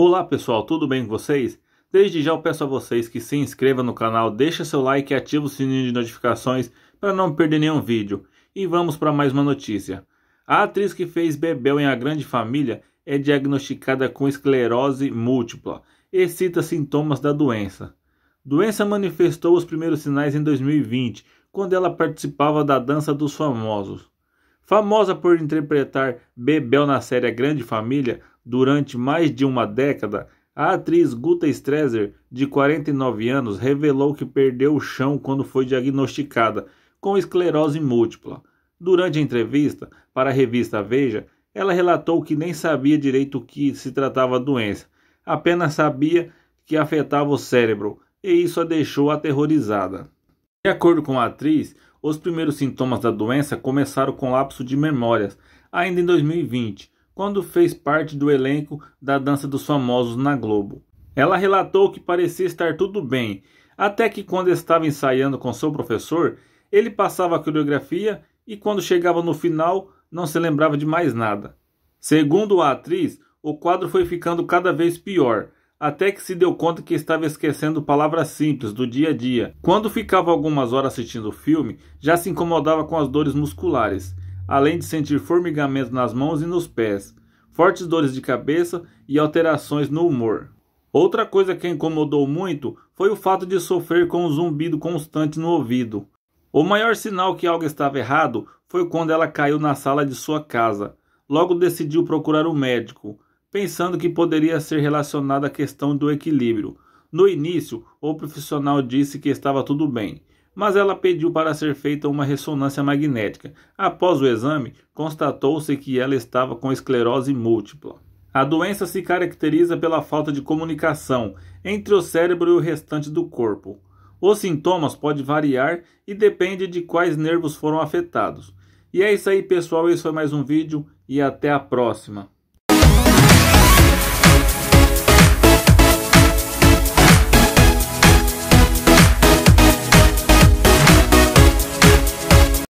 Olá pessoal, tudo bem com vocês? Desde já eu peço a vocês que se inscrevam no canal, deixe seu like e ative o sininho de notificações para não perder nenhum vídeo. E vamos para mais uma notícia. A atriz que fez Bebel em A Grande Família é diagnosticada com esclerose múltipla e cita sintomas da doença. Doença manifestou os primeiros sinais em 2020, quando ela participava da Dança dos Famosos. Famosa por interpretar Bebel na série a Grande Família, Durante mais de uma década, a atriz Guta Streser, de 49 anos, revelou que perdeu o chão quando foi diagnosticada com esclerose múltipla. Durante a entrevista para a revista Veja, ela relatou que nem sabia direito que se tratava a doença, apenas sabia que afetava o cérebro, e isso a deixou aterrorizada. De acordo com a atriz, os primeiros sintomas da doença começaram com lapso de memórias, ainda em 2020, quando fez parte do elenco da Dança dos Famosos na Globo. Ela relatou que parecia estar tudo bem, até que quando estava ensaiando com seu professor, ele passava a coreografia e quando chegava no final não se lembrava de mais nada. Segundo a atriz, o quadro foi ficando cada vez pior, até que se deu conta que estava esquecendo palavras simples do dia a dia. Quando ficava algumas horas assistindo o filme, já se incomodava com as dores musculares além de sentir formigamento nas mãos e nos pés, fortes dores de cabeça e alterações no humor. Outra coisa que incomodou muito foi o fato de sofrer com um zumbido constante no ouvido. O maior sinal que algo estava errado foi quando ela caiu na sala de sua casa. Logo decidiu procurar um médico, pensando que poderia ser relacionada à questão do equilíbrio. No início, o profissional disse que estava tudo bem, mas ela pediu para ser feita uma ressonância magnética. Após o exame, constatou-se que ela estava com esclerose múltipla. A doença se caracteriza pela falta de comunicação entre o cérebro e o restante do corpo. Os sintomas podem variar e depende de quais nervos foram afetados. E é isso aí, pessoal. Esse foi mais um vídeo e até a próxima.